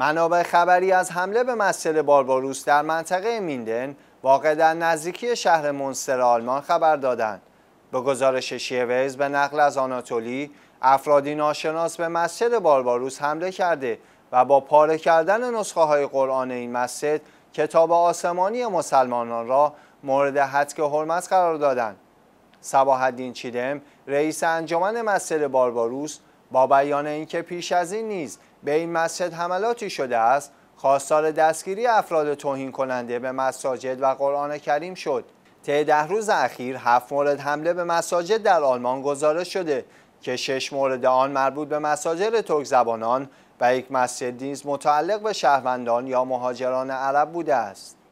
منابع خبری از حمله به مسجد بارباروس در منطقه میندن واقع در نزدیکی شهر مونستر آلمان خبر دادند. به گزارش شیویز به نقل از آناتولی افرادی ناشناس به مسجد بارباروس حمله کرده و با پاره کردن نسخه های قرآن این مسجد کتاب آسمانی مسلمانان را مورد حدک حرمت قرار دادند. سباهدین چیدم رئیس انجمن مسجد بارباروس با بیان اینکه پیش از این نیز به این مسجد حملاتی شده است خواستار دستگیری افراد توهین کننده به مساجد و قرآن کریم شد طی ده روز اخیر هفت مورد حمله به مساجد در آلمان گزارش شده که شش مورد آن مربوط به مساجد ترک زبانان و یک مسجد نیز متعلق به شهروندان یا مهاجران عرب بوده است